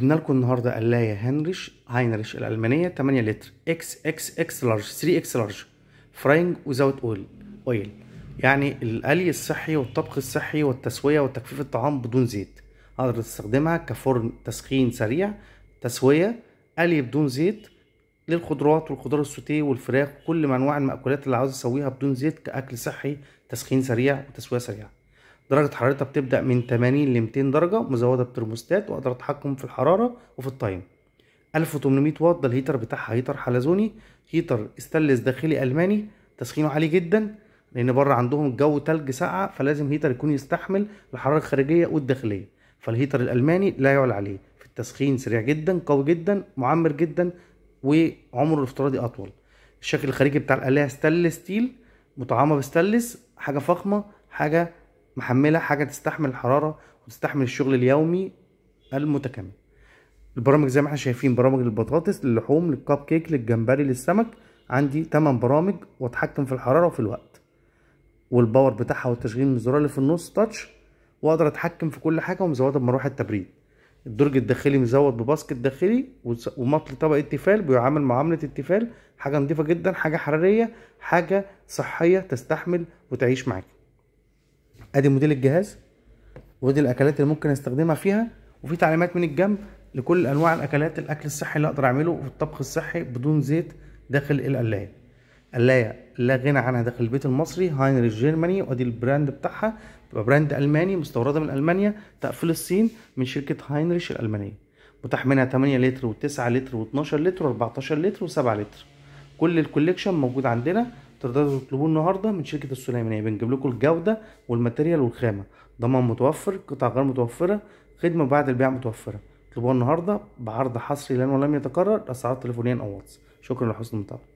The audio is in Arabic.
جبنا لكم النهارده قلايه هنريش هاينريش الالمانيه 8 لتر اكس اكس اكس لارج 3 اكس لارج فراينج وزاوت اويل اويل يعني القلي الصحي والطبخ الصحي والتسويه وتجفيف الطعام بدون زيت هقدر استخدمها كفرن تسخين سريع تسويه قلي بدون زيت للخضروات والخضار السوتيه والفراخ وكل انواع المأكولات اللي عاوز اسويها بدون زيت كأكل صحي تسخين سريع وتسويه سريعه درجة حرارتها بتبدأ من 80 ل 200 درجة مزودة بترموستات وأقدر أتحكم في الحرارة وفي التايم 1800 واط ده الهيتر بتاعها هيتر حلزوني هيتر استلس داخلي ألماني تسخينه عالي جدا لأن بره عندهم الجو تلج ساقعة فلازم هيتر يكون يستحمل الحرارة الخارجية والداخلية فالهيتر الألماني لا يعلى عليه في التسخين سريع جدا قوي جدا معمر جدا وعمره الافتراضي أطول الشكل الخارجي بتاع الآلة ستانلس ستيل مطعمة بستانلس حاجة فخمة حاجة محمله حاجه تستحمل الحراره وتستحمل الشغل اليومي المتكامل البرامج زي ما احنا شايفين برامج البطاطس للحوم للكب كيك للجمبري للسمك عندي 8 برامج واتحكم في الحراره وفي الوقت والباور بتاعها والتشغيل من الزرار اللي في النص تاتش واقدر اتحكم في كل حاجه ومزودها بمروحه تبريد الدرج الداخلي مزود بباسكت داخلي ومطل طبق التفال بيعامل معامله التفال حاجه نظيفه جدا حاجه حراريه حاجه صحيه تستحمل وتعيش معاك ادي موديل الجهاز ودي الاكلات اللي ممكن استخدمها فيها وفي تعليمات من الجنب لكل انواع الاكلات الاكل الصحي اللي اقدر اعمله في الطبخ الصحي بدون زيت داخل القلايه قلايه لا غنى عنها داخل البيت المصري هاينريش جيرماني وادي البراند بتاعها براند الماني مستورده من المانيا تقفيل الصين من شركه هاينريش الالمانيه متاح منها 8 لتر و9 لتر و12 لتر و14 لتر و7 لتر كل الكوليكشن موجود عندنا تقدروا تطلبوه النهارده من شركه السليمانيه بنجيب لكم الجوده والماتيريال والخامه ضمان متوفر قطع غير متوفره خدمه بعد البيع متوفره اطلبوه النهارده بعرض حصري لن ولم يتكرر اسعار تليفونيا او واتس شكرا لحسن المتابعه